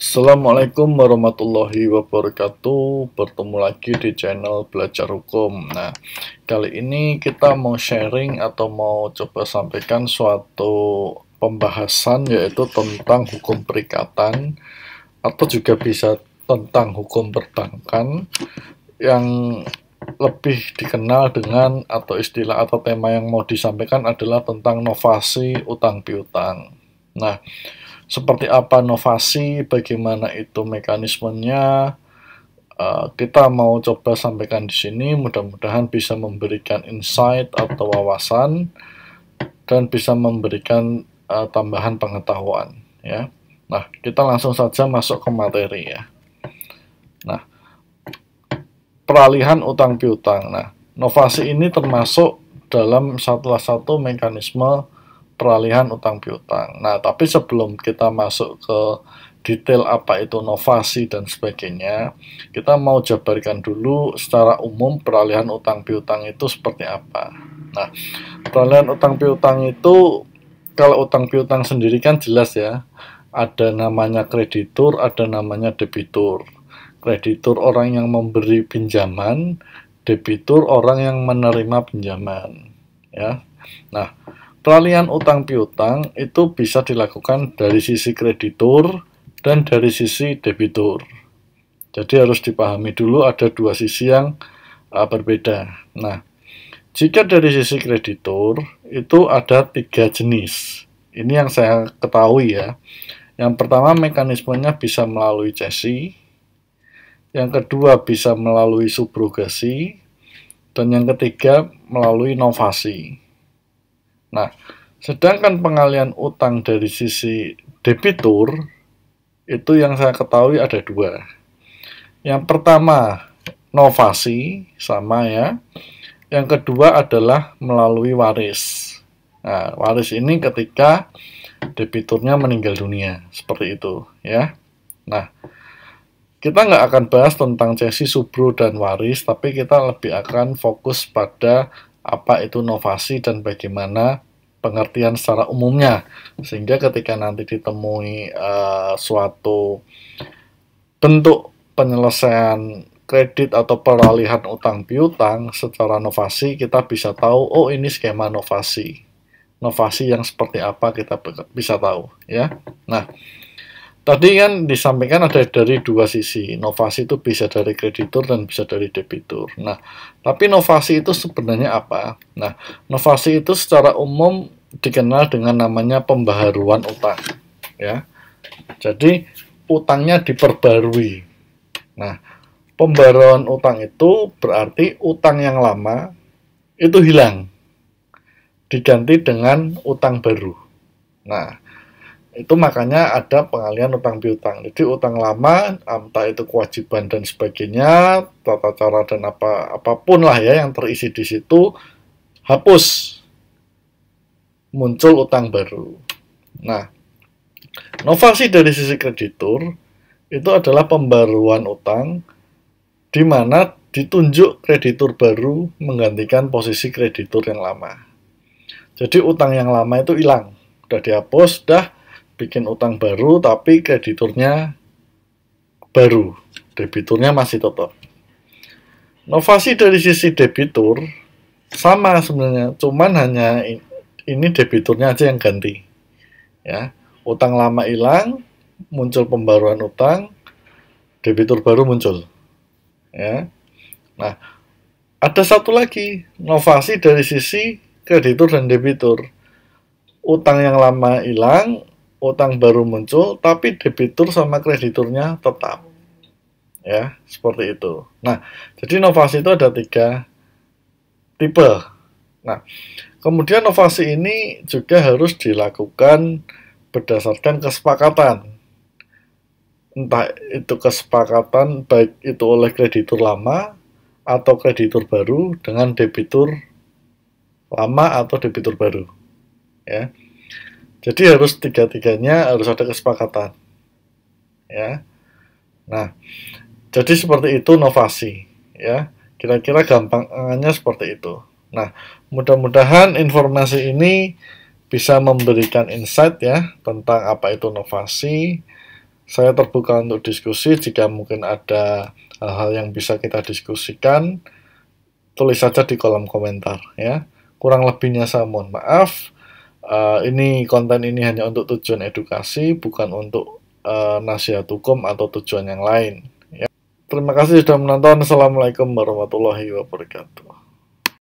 Assalamualaikum warahmatullahi wabarakatuh Bertemu lagi di channel Belajar Hukum Nah, kali ini kita mau sharing atau mau coba sampaikan suatu pembahasan yaitu tentang hukum perikatan Atau juga bisa tentang hukum perbankan Yang lebih dikenal dengan atau istilah atau tema yang mau disampaikan adalah tentang novasi utang piutang Nah, seperti apa inovasi, bagaimana itu mekanismenya. Uh, kita mau coba sampaikan di sini, mudah-mudahan bisa memberikan insight atau wawasan dan bisa memberikan uh, tambahan pengetahuan. Ya, nah kita langsung saja masuk ke materi ya. Nah, peralihan utang piutang. Nah, inovasi ini termasuk dalam satu satu mekanisme peralihan utang piutang. Nah, tapi sebelum kita masuk ke detail apa itu novasi dan sebagainya, kita mau jabarkan dulu secara umum peralihan utang piutang itu seperti apa. Nah, peralihan utang piutang itu kalau utang piutang sendiri kan jelas ya, ada namanya kreditur, ada namanya debitur. Kreditur orang yang memberi pinjaman, debitur orang yang menerima pinjaman, ya. Nah, Peralihan utang piutang itu bisa dilakukan dari sisi kreditur dan dari sisi debitur. Jadi harus dipahami dulu ada dua sisi yang uh, berbeda. Nah, jika dari sisi kreditur itu ada tiga jenis. Ini yang saya ketahui ya. Yang pertama mekanismenya bisa melalui cesi, yang kedua bisa melalui subrogasi, dan yang ketiga melalui inovasi. Nah, sedangkan pengalian utang dari sisi debitur itu yang saya ketahui ada dua. Yang pertama novasi sama ya. Yang kedua adalah melalui waris. Nah, waris ini ketika debiturnya meninggal dunia seperti itu ya. Nah, kita nggak akan bahas tentang cesi Subro dan Waris, tapi kita lebih akan fokus pada apa itu novasi dan bagaimana pengertian secara umumnya sehingga ketika nanti ditemui uh, suatu bentuk penyelesaian kredit atau peralihan utang piutang secara novasi kita bisa tahu oh ini skema novasi novasi yang seperti apa kita bisa tahu ya nah Tadi kan disampaikan ada dari dua sisi. Inovasi itu bisa dari kreditur dan bisa dari debitur. Nah, tapi inovasi itu sebenarnya apa? Nah, inovasi itu secara umum dikenal dengan namanya pembaharuan utang, ya. Jadi utangnya diperbarui. Nah, pembaruan utang itu berarti utang yang lama itu hilang diganti dengan utang baru. Nah, itu makanya ada pengalian utang piutang. Jadi utang lama, entah itu kewajiban dan sebagainya, tata cara dan apa apapun lah ya yang terisi di situ hapus. Muncul utang baru. Nah, inovasi dari sisi kreditur itu adalah pembaruan utang di mana ditunjuk kreditur baru menggantikan posisi kreditur yang lama. Jadi utang yang lama itu hilang, udah dihapus, udah bikin utang baru tapi krediturnya baru, debiturnya masih tetap. Novasi dari sisi debitur sama sebenarnya, cuman hanya ini debiturnya aja yang ganti. Ya, utang lama hilang, muncul pembaruan utang, debitur baru muncul. Ya. Nah, ada satu lagi novasi dari sisi kreditur dan debitur. Utang yang lama hilang, utang baru muncul tapi debitur sama krediturnya tetap ya seperti itu nah jadi inovasi itu ada tiga tipe nah kemudian inovasi ini juga harus dilakukan berdasarkan kesepakatan entah itu kesepakatan baik itu oleh kreditur lama atau kreditur baru dengan debitur lama atau debitur baru ya jadi harus tiga-tiganya harus ada kesepakatan. Ya. Nah, jadi seperti itu novasi, ya. Kira-kira gampangannya seperti itu. Nah, mudah-mudahan informasi ini bisa memberikan insight ya tentang apa itu novasi. Saya terbuka untuk diskusi jika mungkin ada hal-hal yang bisa kita diskusikan. Tulis saja di kolom komentar ya. Kurang lebihnya saya mohon maaf uh, ini konten ini hanya untuk tujuan edukasi, bukan untuk uh, nasihat hukum atau tujuan yang lain. Ya. Terima kasih sudah menonton. Assalamualaikum warahmatullahi wabarakatuh.